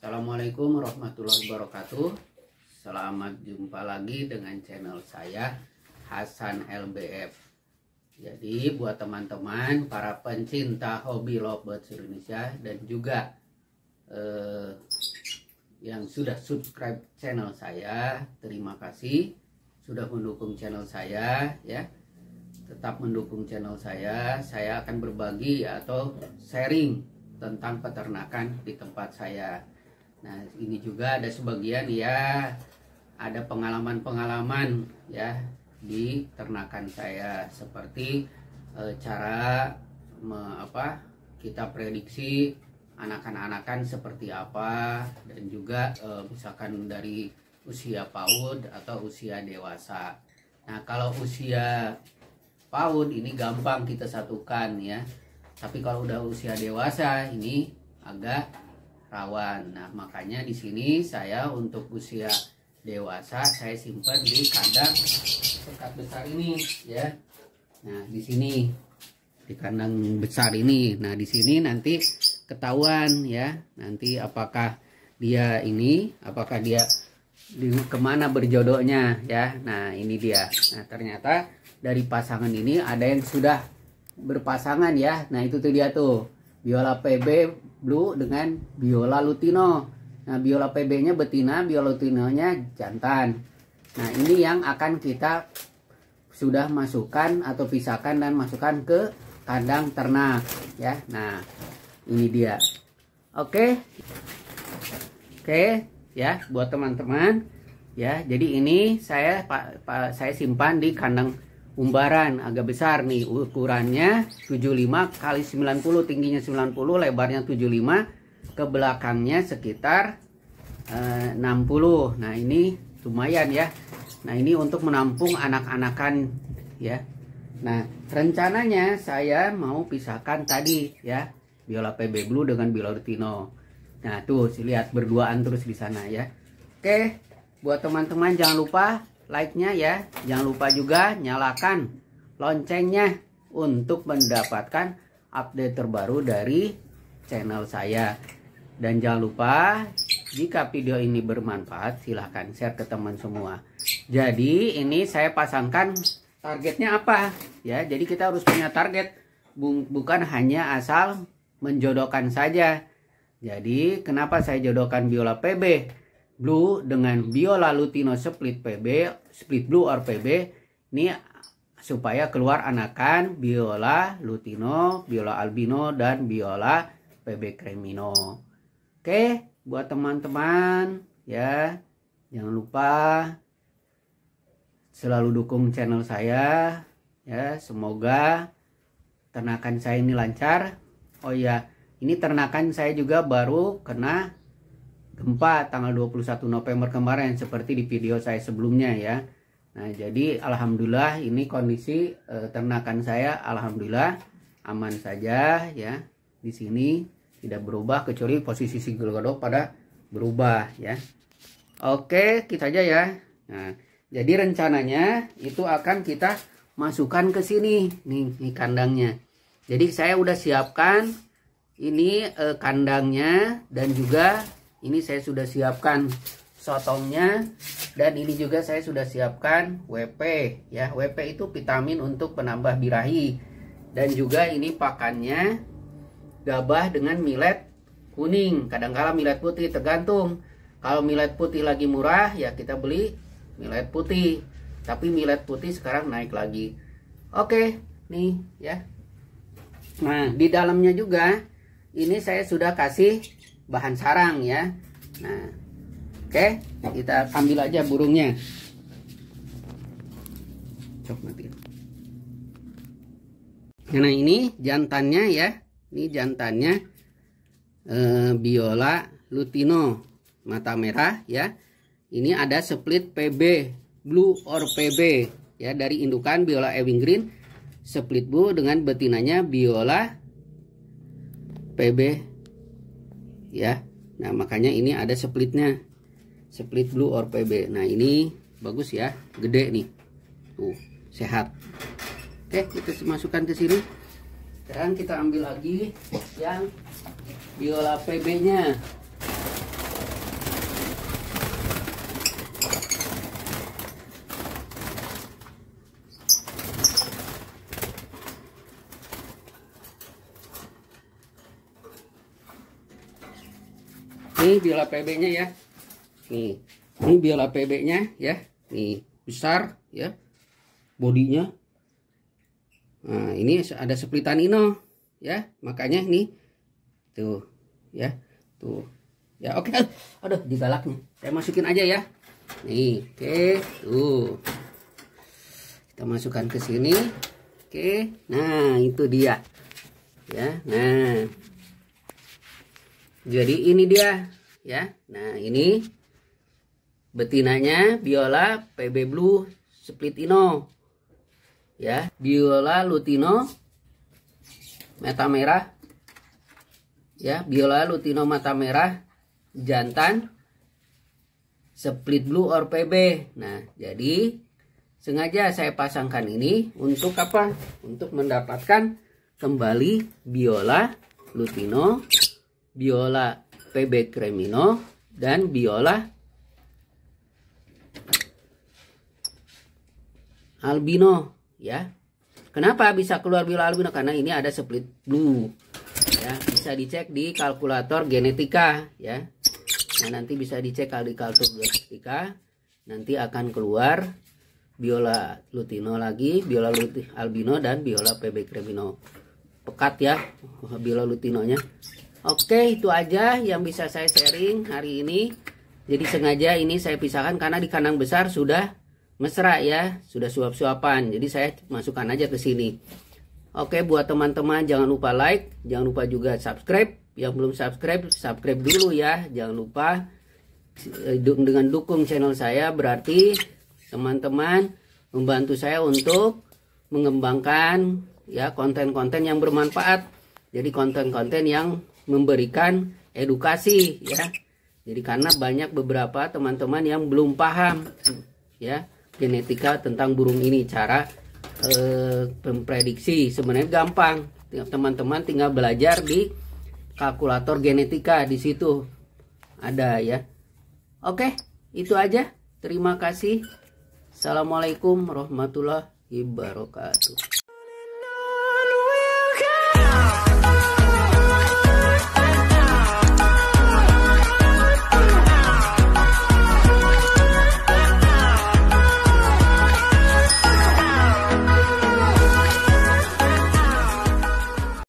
Assalamualaikum warahmatullahi wabarakatuh Selamat jumpa lagi dengan channel saya Hasan LBF Jadi buat teman-teman para pencinta hobi lovebird Indonesia Dan juga eh, yang sudah subscribe channel saya Terima kasih sudah mendukung channel saya ya tetap mendukung channel saya saya akan berbagi atau sharing tentang peternakan di tempat saya Nah, ini juga ada sebagian ya ada pengalaman-pengalaman ya di ternakan saya seperti e, cara me, apa kita prediksi anakan-anakan seperti apa dan juga e, misalkan dari usia PAUD atau usia dewasa. Nah, kalau usia PAUD ini gampang kita satukan ya. Tapi kalau udah usia dewasa ini agak rawan. Nah, makanya di sini saya untuk usia dewasa saya simpan di kandang sekat besar ini ya. Nah, di sini di kandang besar ini. Nah, di sini nanti ketahuan ya. Nanti apakah dia ini apakah dia di, kemana berjodohnya ya. Nah, ini dia. Nah, ternyata dari pasangan ini ada yang sudah berpasangan ya. Nah, itu tuh dia tuh biola PB blue dengan biola lutino. Nah, biola PB-nya betina, biola lutinonya jantan. Nah, ini yang akan kita sudah masukkan atau pisahkan dan masukkan ke kandang ternak ya. Nah, ini dia. Oke. Oke, ya buat teman-teman ya. Jadi ini saya Pak, Pak saya simpan di kandang umbaran agak besar nih ukurannya 75 kali 90 tingginya 90 lebarnya 75 ke belakangnya sekitar eh, 60 nah ini lumayan ya nah ini untuk menampung anak-anakan ya nah rencananya saya mau pisahkan tadi ya biola PB Blue dengan biola Rutino nah tuh lihat berduaan terus di sana ya oke buat teman-teman jangan lupa like-nya ya. Jangan lupa juga nyalakan loncengnya untuk mendapatkan update terbaru dari channel saya. Dan jangan lupa jika video ini bermanfaat silahkan share ke teman semua. Jadi ini saya pasangkan targetnya apa ya. Jadi kita harus punya target bukan hanya asal menjodohkan saja. Jadi kenapa saya jodohkan biola PB? blue dengan biola lutino split PB, split blue or PB ini supaya keluar anakan biola lutino, biola albino dan biola PB Kremino. Oke, buat teman-teman ya, jangan lupa selalu dukung channel saya ya, semoga ternakan saya ini lancar. Oh ya, ini ternakan saya juga baru kena gempa tanggal 21 November kemarin seperti di video saya sebelumnya ya. Nah, jadi alhamdulillah ini kondisi e, ternakan saya alhamdulillah aman saja ya. Di sini tidak berubah kecuali posisi si Golgodok pada berubah ya. Oke, kita aja ya. Nah, jadi rencananya itu akan kita masukkan ke sini nih, nih kandangnya. Jadi saya udah siapkan ini eh, kandangnya dan juga ini saya sudah siapkan sotongnya dan ini juga saya sudah siapkan WP ya WP itu vitamin untuk penambah birahi dan juga ini pakannya gabah dengan milet kuning kadang kadangkala milet putih tergantung kalau milet putih lagi murah ya kita beli milet putih tapi milet putih sekarang naik lagi oke nih ya nah di dalamnya juga ini saya sudah kasih bahan sarang ya. Nah, oke, okay, kita ambil aja burungnya. Cok mati. Nah, nah ini jantannya ya, ini jantannya eh, biola lutino mata merah ya. Ini ada split PB blue or PB ya dari indukan biola Ewing Green split blue dengan betinanya biola PB ya nah makanya ini ada splitnya split blue or PB nah ini bagus ya gede nih tuh sehat oke kita masukkan ke sini sekarang kita ambil lagi yang biola PB nya Ini biola PB-nya ya. Nih, ini biola PB-nya ya. Nih, besar ya. Bodinya. Nah, ini ada splitan ino ya. Makanya nih tuh ya. Tuh. Ya, oke. Okay. Aduh, digalak nih. Saya masukin aja ya. Nih, oke. Okay. Tuh. Kita masukkan ke sini. Oke. Okay. Nah, itu dia. Ya. Nah, jadi ini dia ya. Nah, ini betinanya Biola PB Blue Splitino. Ya, Biola Lutino mata merah. Ya, Biola Lutino mata merah jantan split blue or PB. Nah, jadi sengaja saya pasangkan ini untuk apa? Untuk mendapatkan kembali biola lutino biola PB Cremino dan biola albino ya. Kenapa bisa keluar biola albino? Karena ini ada split blue. Ya, bisa dicek di kalkulator genetika ya. Nah, nanti bisa dicek kali kalkulator genetika, nanti akan keluar biola lutino lagi, biola albino dan biola PB Cremino. Pekat ya biola lutinonya. Oke, itu aja yang bisa saya sharing hari ini. Jadi sengaja ini saya pisahkan karena di kandang besar sudah mesra ya, sudah suap-suapan. Jadi saya masukkan aja ke sini. Oke, buat teman-teman jangan lupa like, jangan lupa juga subscribe. Yang belum subscribe, subscribe dulu ya. Jangan lupa eh, dengan dukung channel saya berarti teman-teman membantu saya untuk mengembangkan ya konten-konten yang bermanfaat. Jadi konten-konten yang memberikan edukasi ya. Jadi karena banyak beberapa teman-teman yang belum paham ya genetika tentang burung ini cara eh, memprediksi sebenarnya gampang. Teman-teman tinggal belajar di kalkulator genetika di situ ada ya. Oke, itu aja. Terima kasih. Assalamualaikum warahmatullahi wabarakatuh.